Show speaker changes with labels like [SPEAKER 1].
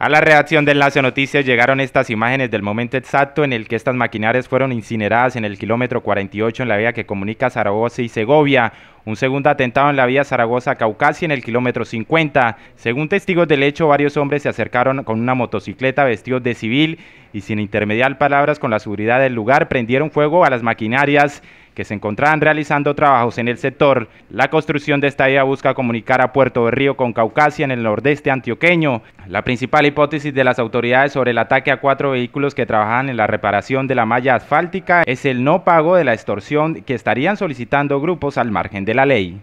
[SPEAKER 1] A la reacción de Enlace Noticias llegaron estas imágenes del momento exacto en el que estas maquinarias fueron incineradas en el kilómetro 48 en la vía que comunica Zaragoza y Segovia. Un segundo atentado en la vía Zaragoza-Caucasia en el kilómetro 50. Según testigos del hecho, varios hombres se acercaron con una motocicleta vestidos de civil y sin intermediar palabras con la seguridad del lugar prendieron fuego a las maquinarias que se encontraban realizando trabajos en el sector. La construcción de esta vía busca comunicar a Puerto de Río con Caucasia en el nordeste antioqueño. La principal hipótesis de las autoridades sobre el ataque a cuatro vehículos que trabajaban en la reparación de la malla asfáltica es el no pago de la extorsión que estarían solicitando grupos al margen de la ley.